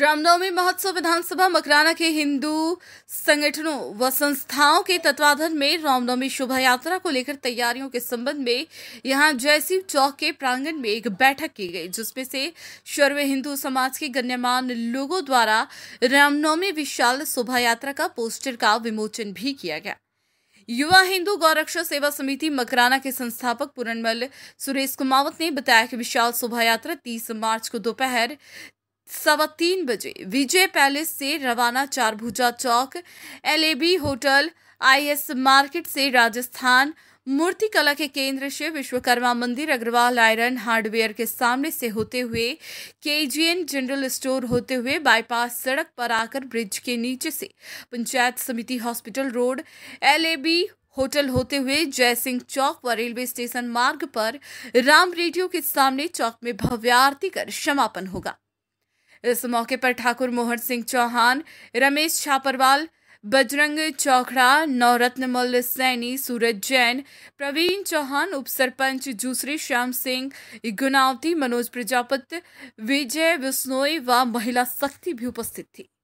रामनवमी महोत्सव विधानसभा मकराना के हिंदू संगठनों व संस्थाओं के तत्वाधान में रामनवमी शोभा यात्रा को लेकर तैयारियों के संबंध में यहां जयसिंह चौक के प्रांगण में एक बैठक की गई जिसमें से सर्व हिंदू समाज के गण्यमान लोगों द्वारा रामनवमी विशाल शोभा यात्रा का पोस्टर का विमोचन भी किया गया युवा हिंदू गौरक्षा सेवा समिति मकराना के संस्थापक पुरनमल सुरेश कुमावत ने बताया कि विशाल शोभा यात्रा 30 मार्च को दोपहर सवा तीन बजे विजय पैलेस से रवाना Charbhuja chowk LAB hotel IS market से राजस्थान मूर्ति कला के केंद्र से विश्वकर्मा मंदिर अग्रवाल आयरन हार्डवेयर के सामने से होते हुए केजीएन जनरल स्टोर होते हुए बाईपास सड़क पर आकर ब्रिज के नीचे से पंचायत समिति हॉस्पिटल रोड एलएबी होटल होते हुए जयसिंह चौक व रेलवे स्टेशन मार्ग पर राम रेडियो के सामने चौक में भव्य आरती कर समापन होगा इस मौके पर ठाकुर मोहन सिंह चौहान रमेश छापरवाल बजरंग चौखड़ा नवरत्न मल्ल सैनी सूरज जैन प्रवीण चौहान उप सरपंच जूसरी श्याम सिंह गुनावती मनोज प्रजापत विजय विस्नोई व महिला शक्ति भी उपस्थित थी